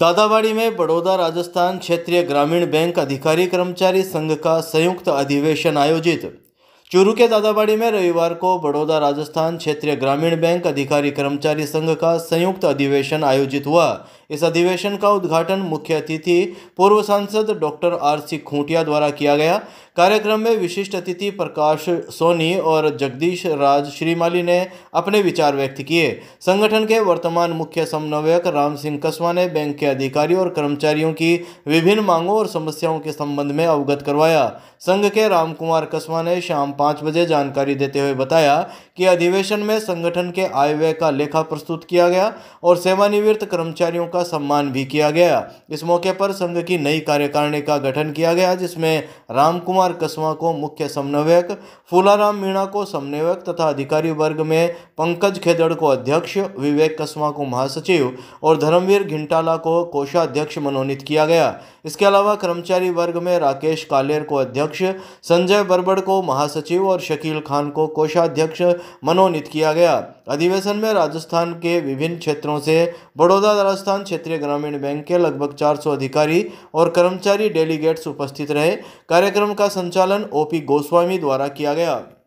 दादावाड़ी में बड़ौदा राजस्थान क्षेत्रीय ग्रामीण बैंक अधिकारी कर्मचारी संघ का संयुक्त अधिवेशन आयोजित चूरू के दादाबाड़ी में रविवार को बड़ौदा राजस्थान क्षेत्रीय ग्रामीण बैंक अधिकारी कर्मचारी संघ का संयुक्त अधिवेशन आयोजित हुआ इस अधिवेशन का उद्घाटन मुख्य अतिथि पूर्व सांसद डॉक्टर आर सी खूंटिया द्वारा किया गया कार्यक्रम में विशिष्ट अतिथि प्रकाश सोनी और जगदीश राज श्रीमाली ने अपने विचार व्यक्त किए संगठन के वर्तमान मुख्य समन्वयक राम सिंह कस्वा ने बैंक के अधिकारियों और कर्मचारियों की विभिन्न मांगों और समस्याओं के संबंध में अवगत करवाया संघ के राम कुमार कस्वा ने शाम पाँच बजे जानकारी देते हुए बताया कि अधिवेशन में संगठन के आय व्यय का लेखा प्रस्तुत किया गया और सेवानिवृत्त कर्मचारियों का का सम्मान भी किया गया इस मौके पर संघ की नई कार्यकारिणी का गठन किया गया जिसमें रामकुमार कस्वा को मुख्य समन्वयक फूलाराम मीणा को समन्वयक तथा अधिकारी वर्ग में पंकज खेदड़ को अध्यक्ष विवेक कस्वा को महासचिव और धर्मवीर घिंटाला को कोषाध्यक्ष मनोनीत किया गया इसके अलावा कर्मचारी वर्ग में राकेश कालेर को अध्यक्ष संजय बरबड़ को महासचिव और शकील खान को कोषाध्यक्ष मनोनीत किया गया अधिवेशन में राजस्थान के विभिन्न क्षेत्रों से बड़ौदा राजस्थान क्षेत्रीय ग्रामीण बैंक के लगभग 400 अधिकारी और कर्मचारी डेलीगेट्स उपस्थित रहे कार्यक्रम का संचालन ओपी गोस्वामी द्वारा किया गया